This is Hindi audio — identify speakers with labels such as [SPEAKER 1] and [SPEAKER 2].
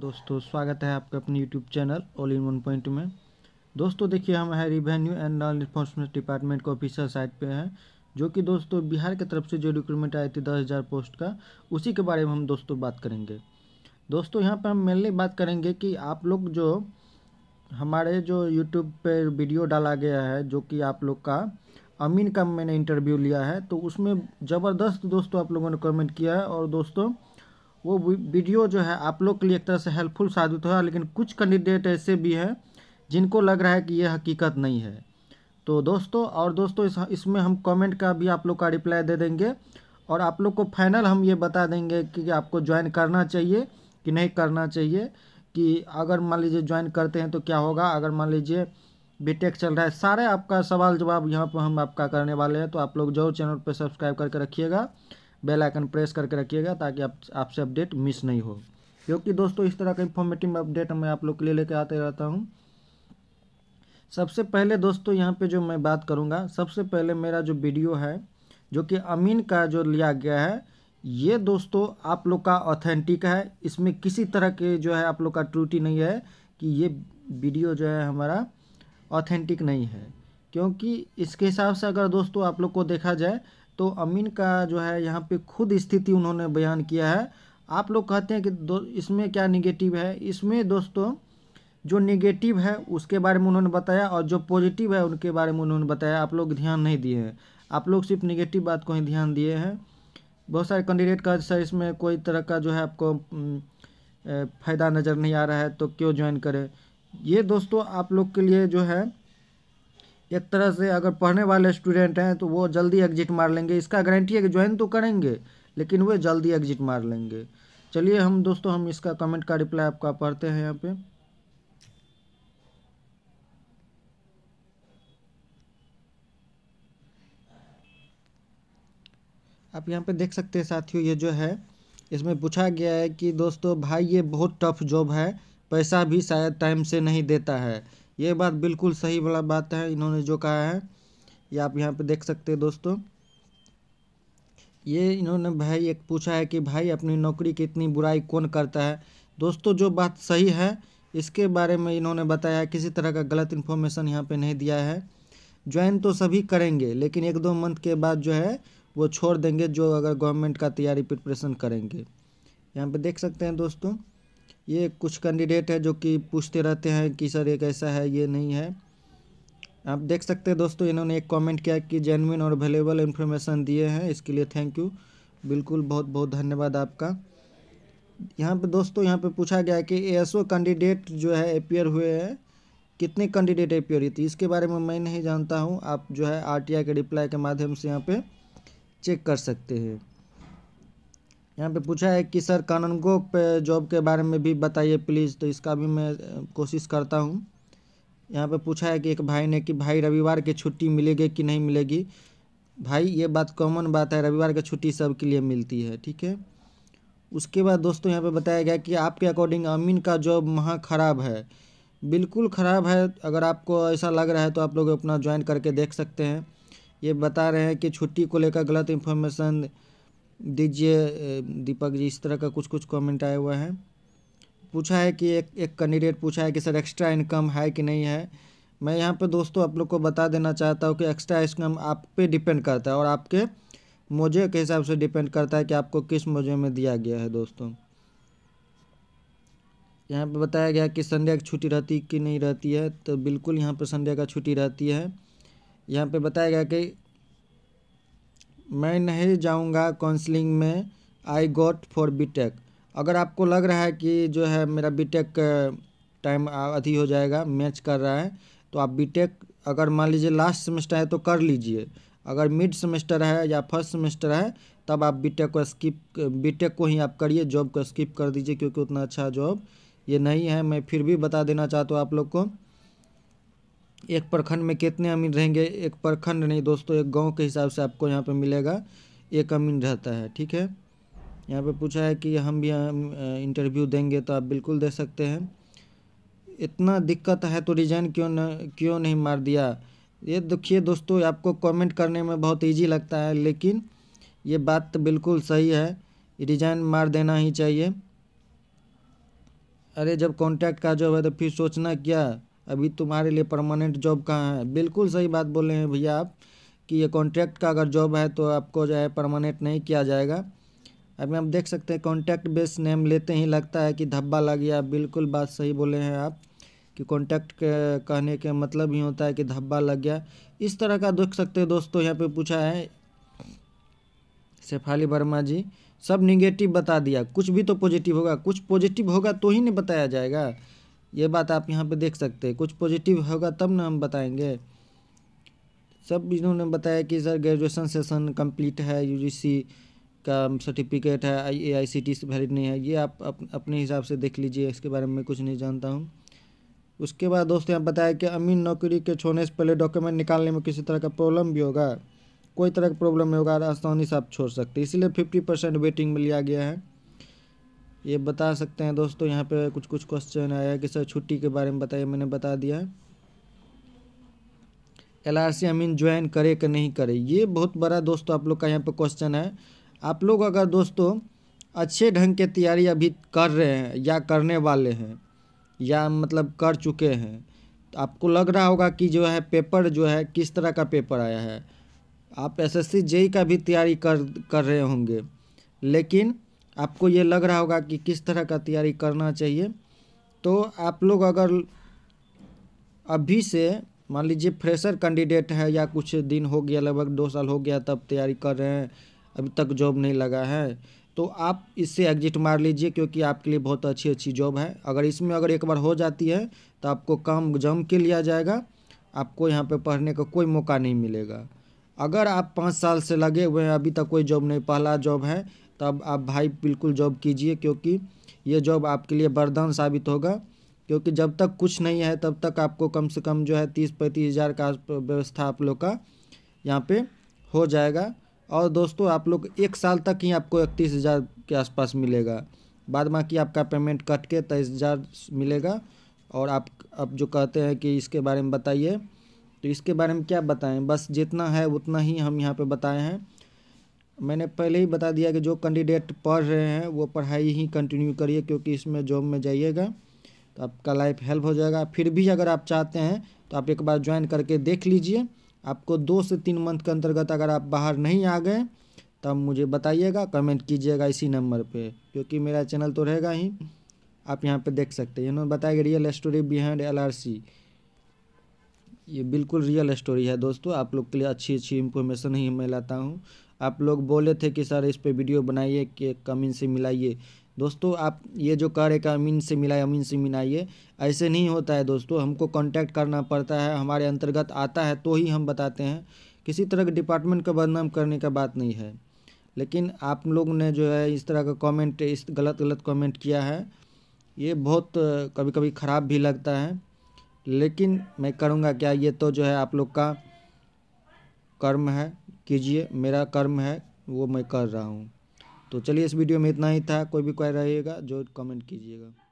[SPEAKER 1] दोस्तों स्वागत है आपका अपने YouTube channel all in one point में दोस्तों देखिए हम है revenue and law enforcement department के ऑफिशियल साइट पे हैं जो कि दोस्तों बिहार की तरफ से जो रिक्रूटमेंट आई थी दस हज़ार पोस्ट का उसी के बारे में हम दोस्तों बात करेंगे दोस्तों यहाँ पर हम मेनली बात करेंगे कि आप लोग जो हमारे जो यूट्यूब पर वीडियो डाला गया है जो कि आप लोग का अमीन का मैंने इंटरव्यू लिया है तो उसमें ज़बरदस्त दोस्तों आप लोगों ने कमेंट किया है और दोस्तों वो वीडियो जो है आप लोग के लिए एक तरह से हेल्पफुल साबित हुआ लेकिन कुछ कैंडिडेट ऐसे भी हैं जिनको लग रहा है कि यह हकीकत नहीं है तो दोस्तों और दोस्तों इस इसमें हम कमेंट का भी आप लोग का रिप्लाई दे देंगे और आप लोग को फाइनल हम ये बता देंगे कि आपको ज्वाइन करना चाहिए कि नहीं करना चाहिए कि अगर मान लीजिए ज्वाइन करते हैं तो क्या होगा अगर मान लीजिए बीटेक चल रहा है सारे आपका सवाल जवाब यहाँ पर हम आपका करने वाले हैं तो आप लोग जरूर चैनल पर सब्सक्राइब करके रखिएगा बेल आइकन प्रेस करके रखिएगा ताकि आप आपसे अपडेट मिस नहीं हो क्योंकि दोस्तों इस तरह का इन्फॉर्मेटिव अपडेट मैं आप लोग के लिए लेकर आते रहता हूँ सबसे पहले दोस्तों यहाँ पे जो मैं बात करूँगा सबसे पहले मेरा जो वीडियो है जो कि अमीन का जो लिया गया है ये दोस्तों आप लोग का ऑथेंटिक है इसमें किसी तरह के जो है आप लोग का ट्रूटी नहीं है कि ये वीडियो जो है हमारा ऑथेंटिक नहीं है क्योंकि इसके हिसाब से अगर दोस्तों आप लोग को देखा जाए तो अमीन का जो है यहाँ पे खुद स्थिति उन्होंने बयान किया है आप लोग कहते हैं कि दो इसमें क्या निगेटिव है इसमें दोस्तों जो निगेटिव है उसके बारे में उन्होंने बताया और जो पॉजिटिव है उनके बारे में उन्होंने बताया आप लोग ध्यान नहीं दिए हैं आप लोग सिर्फ निगेटिव बात को ही ध्यान दिए हैं बहुत सारे कैंडिडेट का सर इसमें कोई तरह का जो है आपको फ़ायदा नज़र नहीं आ रहा है तो क्यों ज्वाइन करें ये दोस्तों आप लोग के लिए जो है एक तरह से अगर पढ़ने वाले स्टूडेंट हैं तो वो जल्दी एग्जिट मार लेंगे इसका गारंटी है कि ज्वाइन तो करेंगे लेकिन वे जल्दी एग्जिट मार लेंगे चलिए हम दोस्तों हम इसका कमेंट का रिप्लाई आपका पढ़ते हैं यहाँ पे आप यहाँ पे देख सकते हैं साथियों ये जो है इसमें पूछा गया है कि दोस्तों भाई ये बहुत टफ जॉब है पैसा भी शायद टाइम से नहीं देता है ये बात बिल्कुल सही वाला बात है इन्होंने जो कहा है ये आप यहाँ पे देख सकते हैं दोस्तों ये इन्होंने भाई एक पूछा है कि भाई अपनी नौकरी की इतनी बुराई कौन करता है दोस्तों जो बात सही है इसके बारे में इन्होंने बताया किसी तरह का गलत इन्फॉर्मेशन यहाँ पे नहीं दिया है ज्वाइन तो सभी करेंगे लेकिन एक दो मंथ के बाद जो है वो छोड़ देंगे जो अगर गवर्नमेंट का तैयारी प्रिपरेशन करेंगे यहाँ पे देख सकते हैं दोस्तों ये कुछ कैंडिडेट है जो कि पूछते रहते हैं कि सर ये कैसा है ये नहीं है आप देख सकते हैं दोस्तों इन्होंने एक कमेंट किया कि जेनविन और अवेलेबल इन्फॉर्मेशन दिए हैं इसके लिए थैंक यू बिल्कुल बहुत बहुत धन्यवाद आपका यहाँ पे दोस्तों यहाँ पे पूछा गया कि एएसओ कैंडिडेट जो है अपियर हुए हैं कितने कैंडिडेट अपियर हुई थी इसके बारे में मैं नहीं जानता हूँ आप जो है आर के रिप्लाई के माध्यम से यहाँ पर चेक कर सकते हैं यहाँ पे पूछा है कि सर कानूनगो पे जॉब के बारे में भी बताइए प्लीज़ तो इसका भी मैं कोशिश करता हूँ यहाँ पे पूछा है कि एक भाई ने कि भाई रविवार की छुट्टी मिलेगी कि नहीं मिलेगी भाई ये बात कॉमन बात है रविवार की छुट्टी सबके लिए मिलती है ठीक है उसके बाद दोस्तों यहाँ पे बताया गया कि आपके अकॉर्डिंग अमीन का जॉब वहाँ ख़राब है बिल्कुल ख़राब है अगर आपको ऐसा लग रहा है तो आप लोग अपना ज्वाइन करके देख सकते हैं ये बता रहे हैं कि छुट्टी को लेकर गलत इन्फॉर्मेशन दीजिए दीपक जी इस तरह का कुछ कुछ कमेंट आया हुआ है पूछा है कि एक एक कैंडिडेट पूछा है कि सर एक्स्ट्रा इनकम है कि नहीं है मैं यहाँ पे दोस्तों आप लोग को बता देना चाहता हूँ कि एक्स्ट्रा इनकम आप पे डिपेंड करता है और आपके मोजे के हिसाब से डिपेंड करता है कि आपको किस मोजे में दिया गया है दोस्तों यहाँ पे बताया गया कि संडे की छुट्टी रहती कि नहीं रहती है तो बिल्कुल यहाँ पर संडे का छुट्टी रहती है यहाँ पे बताया गया कि मैं नहीं जाऊँगा काउंसलिंग में I got for B Tech अगर आपको लग रहा है कि जो है मेरा बी टेक टाइम अधी हो जाएगा मैच कर रहा है तो आप बी टेक अगर मान लीजिए लास्ट सेमेस्टर है तो कर लीजिए अगर मिड सेमेस्टर है या फर्स्ट सेमेस्टर है तब आप बी टेक को स्किप बी टेक को ही आप करिए जॉब को स्किप कर दीजिए क्योंकि उतना अच्छा जॉब ये नहीं है मैं फिर भी बता देना चाहता हूँ आप लोग को एक प्रखंड में कितने अमीन रहेंगे एक प्रखंड नहीं दोस्तों एक गांव के हिसाब से आपको यहाँ पे मिलेगा एक अमीन रहता है ठीक है यहाँ पे पूछा है कि हम भी इंटरव्यू देंगे तो आप बिल्कुल दे सकते हैं इतना दिक्कत है तो रिजाइन क्यों न क्यों नहीं मार दिया ये देखिए दोस्तों आपको कमेंट करने में बहुत इजी लगता है लेकिन ये बात तो बिल्कुल सही है रिजाइन मार देना ही चाहिए अरे जब कॉन्टैक्ट का जो है तो फिर सोचना क्या अभी तुम्हारे लिए परमानेंट जॉब कहाँ है बिल्कुल सही बात बोल रहे हैं भैया आप कि ये कॉन्ट्रैक्ट का अगर जॉब है तो आपको जो है परमानेंट नहीं किया जाएगा अभी हम देख सकते हैं कॉन्ट्रैक्ट बेस नेम लेते ही लगता है कि धब्बा लग गया बिल्कुल बात सही बोले हैं आप कि के कहने के मतलब ही होता है कि धब्बा लग गया इस तरह का देख सकते हैं दोस्तों यहाँ पे पूछा है शेफाली वर्मा जी सब निगेटिव बता दिया कुछ भी तो पॉजिटिव होगा कुछ पॉजिटिव होगा तो ही नहीं बताया जाएगा ये बात आप यहाँ पे देख सकते हैं कुछ पॉजिटिव होगा तब ना हम बताएंगे सब इन्होंने बताया कि सर ग्रेजुएशन सेशन कंप्लीट है यूजीसी का सर्टिफिकेट है ए आई सी टी से वैलिड नहीं है ये आप अप, अपने हिसाब से देख लीजिए इसके बारे में कुछ नहीं जानता हूँ उसके बाद दोस्तों यहाँ बताया कि अमीन नौकरी के छोड़ने से पहले डॉक्यूमेंट निकालने में किसी तरह का प्रॉब्लम भी होगा कोई तरह का प्रॉब्लम नहीं होगा आसानी से आप छोड़ सकते हैं इसीलिए फिफ्टी परसेंट वेटिंग में लिया गया है ये बता सकते हैं दोस्तों यहाँ पे कुछ कुछ क्वेश्चन आया कि सर छुट्टी के बारे में बताइए मैंने बता दिया L R C I mean join करे कि नहीं करे ये बहुत बड़ा दोस्तों आप लोग का यहाँ पे क्वेश्चन है आप लोग अगर दोस्तों अच्छे ढंग के तैयारी अभी कर रहे हैं या करने वाले हैं या मतलब कर चुके हैं तो आपको लग रहा होगा कि जो है पेपर जो है किस तरह का पेपर आया है आप एसएससी जेई का भी तैयारी कर कर रहे होंगे लेकिन आपको ये लग रहा होगा कि किस तरह का तैयारी करना चाहिए तो आप लोग अगर अभी से मान लीजिए फ्रेशर कैंडिडेट है या कुछ दिन हो गया लगभग दो साल हो गया तब तैयारी कर रहे हैं अभी तक जॉब नहीं लगा है तो आप इससे एग्जिट मार लीजिए क्योंकि आपके लिए बहुत अच्छी अच्छी जॉब है अगर इसमें अगर एक बार हो जाती है तो आपको काम जम के लिया जाएगा आपको यहाँ पे पढ़ने का कोई मौका नहीं मिलेगा अगर आप पाँच साल से लगे हुए हैं अभी तक कोई जॉब नहीं पहला जॉब है तो अब आप भाई बिल्कुल जॉब कीजिए क्योंकि ये जॉब आपके लिए वरदान साबित होगा क्योंकि जब तक कुछ नहीं है तब तक आपको कम से कम जो है तीस पैंतीस हज़ार का व्यवस्था आप लोग का यहाँ पे हो जाएगा और दोस्तों आप लोग एक साल तक ही आपको इकतीस हज़ार के आसपास मिलेगा बाद बाकी आपका पेमेंट कट के तेईस हज़ार मिलेगा और आप अब जो कहते हैं कि इसके बारे में बताइए तो इसके बारे में क्या बताएं बस जितना है उतना ही हम यहाँ पे बताए हैं मैंने पहले ही बता दिया कि जो कैंडिडेट पढ़ रहे हैं वो पढ़ाई ही कंटिन्यू करिए क्योंकि इसमें जॉब में जाइएगा तो आपका लाइफ हेल्प हो जाएगा फिर भी अगर आप चाहते हैं तो आप एक बार ज्वाइन करके देख लीजिए आपको दो से तीन मंथ के अंतर्गत अगर आप बाहर नहीं आ गए तब मुझे बताइएगा कमेंट कीजिएगा इसी नंबर पर क्योंकि मेरा चैनल तो रहेगा ही आप यहाँ पर देख सकते हैं इन्होंने बताया रियल स्टोरी बिहाइंड एल ये बिल्कुल रियल स्टोरी है दोस्तों आप लोग के लिए अच्छी अच्छी इन्फॉर्मेशन ही मैं लाता हूँ आप लोग बोले थे कि सर इस पर वीडियो बनाइए कि कमीन से मिलाइए दोस्तों आप ये जो कह रहे अमीन से मिलाए अमीन से मिलाइए ऐसे नहीं होता है दोस्तों हमको कांटेक्ट करना पड़ता है हमारे अंतर्गत आता है तो ही हम बताते हैं किसी तरह के डिपार्टमेंट का बदनाम करने का बात नहीं है लेकिन आप लोग ने जो है इस तरह का कमेंट इस गलत गलत कमेंट किया है ये बहुत कभी कभी ख़राब भी लगता है लेकिन मैं करूँगा क्या ये तो जो है आप लोग का कर्म है कीजिए मेरा कर्म है वो मैं कर रहा हूँ तो चलिए इस वीडियो में इतना ही था कोई भी क्वारी रहेगा जो कमेंट कीजिएगा